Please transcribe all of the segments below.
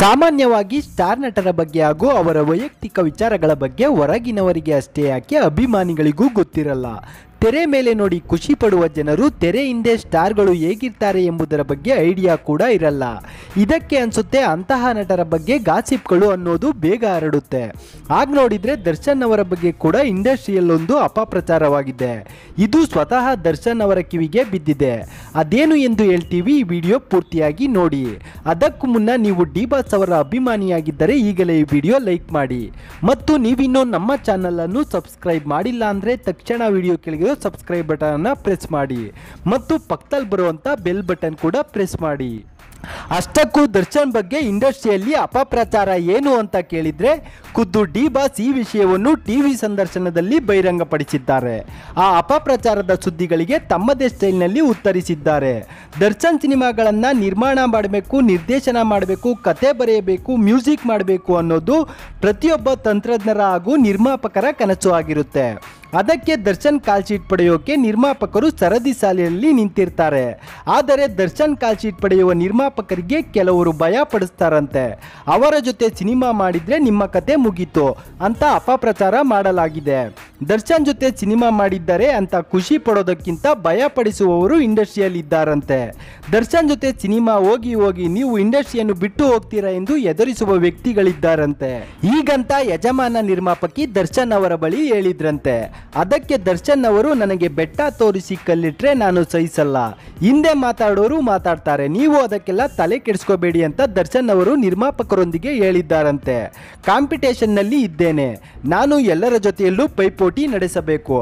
ಸಾಮಾನ್ಯವಾಗಿ ಸ್ಟಾರ್ ನಟರ ಬಗ್ಗೆ ಹಾಗೂ ಅವರ ವೈಯಕ್ತಿಕ ವಿಚಾರಗಳ ಬಗ್ಗೆ ಹೊರಗಿನವರಿಗೆ ಅಷ್ಟೇ ಯಾಕೆ ಅಭಿಮಾನಿಗಳಿಗೂ ಗೊತ್ತಿರಲ್ಲ ತೆರೆ ಮೇಲೆ ನೋಡಿ ಖುಷಿ ಪಡುವ ಜನರು ತೆರೆ ಹಿಂದೆ ಸ್ಟಾರ್ಗಳು ಹೇಗಿರ್ತಾರೆ ಎಂಬುದರ ಬಗ್ಗೆ ಐಡಿಯಾ ಕೂಡ ಇರಲ್ಲ ಇದಕ್ಕೆ ಅನ್ಸುತ್ತೆ ಅಂತಹ ನಟರ ಬಗ್ಗೆ ಗಾಸಿಪ್ಗಳು ಅನ್ನೋದು ಬೇಗ ಹರಡುತ್ತೆ ಆಗ ನೋಡಿದ್ರೆ ದರ್ಶನ್ ಅವರ ಬಗ್ಗೆ ಕೂಡ ಇಂಡಸ್ಟ್ರಿಯಲ್ಲೊಂದು ಒಂದು ಅಪಪ್ರಚಾರವಾಗಿದೆ ಇದು ಸ್ವತಃ ದರ್ಶನ್ ಅವರ ಕಿವಿಗೆ ಬಿದ್ದಿದೆ ಅದೇನು ಎಂದು ಹೇಳ್ತೀವಿ ಈ ವಿಡಿಯೋ ಪೂರ್ತಿಯಾಗಿ ನೋಡಿ ಅದಕ್ಕೂ ಮುನ್ನ ನೀವು ಡಿ ಬಾಸ್ ಅವರ ಅಭಿಮಾನಿಯಾಗಿದ್ದರೆ ಈಗಲೇ ಈ ವಿಡಿಯೋ ಲೈಕ್ ಮಾಡಿ ಮತ್ತು ನೀವಿನ್ನೂ ನಮ್ಮ ಚಾನಲನ್ನು ಸಬ್ಸ್ಕ್ರೈಬ್ ಮಾಡಿಲ್ಲ ಅಂದರೆ ತಕ್ಷಣ ವಿಡಿಯೋ ಕೆಳಗೆ ಸಬ್ಸ್ಕ್ರೈಬ್ ಬಟನನ್ನು ಪ್ರೆಸ್ ಮಾಡಿ ಮತ್ತು ಪಕ್ಕದಲ್ಲಿ ಬರುವಂಥ ಬೆಲ್ ಬಟನ್ ಕೂಡ ಪ್ರೆಸ್ ಮಾಡಿ ಅಷ್ಟಕ್ಕೂ ದರ್ಶನ್ ಬಗ್ಗೆ ಇಂಡಸ್ಟ್ರಿಯಲ್ಲಿ ಅಪಪ್ರಚಾರ ಏನು ಅಂತ ಕೇಳಿದರೆ ಖುದ್ದು ಡಿ ಬಾಸ್ ಈ ವಿಷಯವನ್ನು ಟಿ ವಿ ಸಂದರ್ಶನದಲ್ಲಿ ಬಹಿರಂಗಪಡಿಸಿದ್ದಾರೆ ಆ ಅಪಪ್ರಚಾರದ ಸುದ್ದಿಗಳಿಗೆ ತಮ್ಮದೇ ಸ್ಟೈಲ್ನಲ್ಲಿ ಉತ್ತರಿಸಿದ್ದಾರೆ ದರ್ಶನ್ ಸಿನಿಮಾಗಳನ್ನು ನಿರ್ಮಾಣ ಮಾಡಬೇಕು ನಿರ್ದೇಶನ ಮಾಡಬೇಕು ಕತೆ ಬರೆಯಬೇಕು ಮ್ಯೂಸಿಕ್ ಮಾಡಬೇಕು ಅನ್ನೋದು ಪ್ರತಿಯೊಬ್ಬ ತಂತ್ರಜ್ಞರ ಹಾಗೂ ನಿರ್ಮಾಪಕರ ಕನಸು ಆಗಿರುತ್ತೆ ಅದಕ್ಕೆ ದರ್ಶನ್ ಕಾಲ್ಶೀಟ್ ಪಡೆಯೋಕೆ ನಿರ್ಮಾಪಕರು ಸರದಿ ಸಾಲಿನಲ್ಲಿ ನಿಂತಿರ್ತಾರೆ ಆದರೆ ದರ್ಶನ್ ಕಾಲ್ಶೀಟ್ ಪಡೆಯುವ ನಿರ್ಮಾಪಕರಿಗೆ ಕೆಲವರು ಭಯ ಪಡಿಸ್ತಾರಂತೆ ಅವರ ಜೊತೆ ಸಿನಿಮಾ ಮಾಡಿದರೆ ನಿಮ್ಮ ಕತೆ ಮುಗೀತು ಅಂತ ಅಪಪ್ರಚಾರ ಮಾಡಲಾಗಿದೆ ದರ್ಶನ್ ಜೊತೆ ಸಿನಿಮಾ ಮಾಡಿದ್ದಾರೆ ಅಂತ ಖುಷಿ ಪಡೋದಕ್ಕಿಂತ ಭಯಪಡಿಸುವವರು ಇಂಡಸ್ಟ್ರಿಯಲ್ಲಿ ಇದ್ದಾರಂತೆ ದರ್ಶನ್ ಜೊತೆ ಸಿನಿಮಾ ಹೋಗಿ ಹೋಗಿ ನೀವು ಇಂಡಸ್ಟ್ರಿಯನ್ನು ಬಿಟ್ಟು ಹೋಗ್ತೀರಾ ಎಂದು ಎದುರಿಸುವ ವ್ಯಕ್ತಿಗಳಿದ್ದಾರಂತೆ ಈಗಂತ ಯಜಮಾನ ನಿರ್ಮಾಪಕಿ ದರ್ಶನ್ ಅವರ ಬಳಿ ಹೇಳಿದ್ರಂತೆ ಅದಕ್ಕೆ ದರ್ಶನ್ ಅವರು ನನಗೆ ಬೆಟ್ಟ ತೋರಿಸಿ ಕಲ್ಲಿಟ್ರೆ ನಾನು ಸಹಿಸಲ್ಲ ಹಿಂದೆ ಮಾತಾಡೋರು ಮಾತಾಡ್ತಾರೆ ನೀವು ಅದಕ್ಕೆಲ್ಲ ತಲೆ ಕೆಡಿಸ್ಕೋಬೇಡಿ ಅಂತ ದರ್ಶನ್ ಅವರು ನಿರ್ಮಾಪಕರೊಂದಿಗೆ ಹೇಳಿದ್ದಾರಂತೆ ನಲ್ಲಿ ಇದ್ದೇನೆ ನಾನು ಎಲ್ಲರ ಜೊತೆಯಲ್ಲೂ ಪೈಪೋಟಿ ಪಟಾಪಟಿ ನಡೆಸಬೇಕು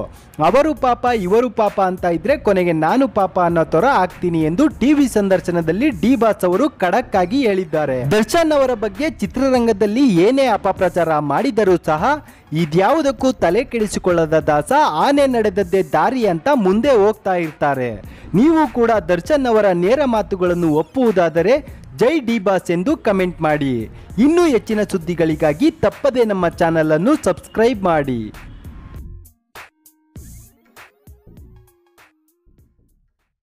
ಅವರು ಪಾಪ ಇವರು ಪಾಪ ಅಂತ ಇದ್ರೆ ಕೊನೆಗೆ ನಾನು ಪಾಪ ಅನ್ನೋ ತರ ಆಗ್ತೀನಿ ಎಂದು ಟಿವಿ ಸಂದರ್ಶನದಲ್ಲಿ ಡಿ ಬಾಸ್ ಅವರು ಖಡಕ್ ಆಗಿ ಹೇಳಿದ್ದಾರೆ ದರ್ಶನ್ ಅವರ ಬಗ್ಗೆ ಚಿತ್ರರಂಗದಲ್ಲಿ ಏನೇ ಅಪಪ್ರಚಾರ ಮಾಡಿದರೂ ಸಹ ಇದ್ಯಾವುದಕ್ಕೂ ತಲೆ ಕೆಡಿಸಿಕೊಳ್ಳದ ದಾಸ ಆನೆ ನಡೆದದ್ದೇ ದಾರಿ ಅಂತ ಮುಂದೆ ಹೋಗ್ತಾ ಇರ್ತಾರೆ ನೀವು ಕೂಡ ದರ್ಶನ್ ಅವರ ನೇರ ಮಾತುಗಳನ್ನು ಒಪ್ಪುವುದಾದರೆ ಜೈ ಡಿ ಬಾಸ್ ಎಂದು ಕಮೆಂಟ್ ಮಾಡಿ ಇನ್ನೂ ಹೆಚ್ಚಿನ ಸುದ್ದಿಗಳಿಗಾಗಿ ತಪ್ಪದೇ ನಮ್ಮ ಅನ್ನು ಸಬ್ಸ್ಕ್ರೈಬ್ ಮಾಡಿ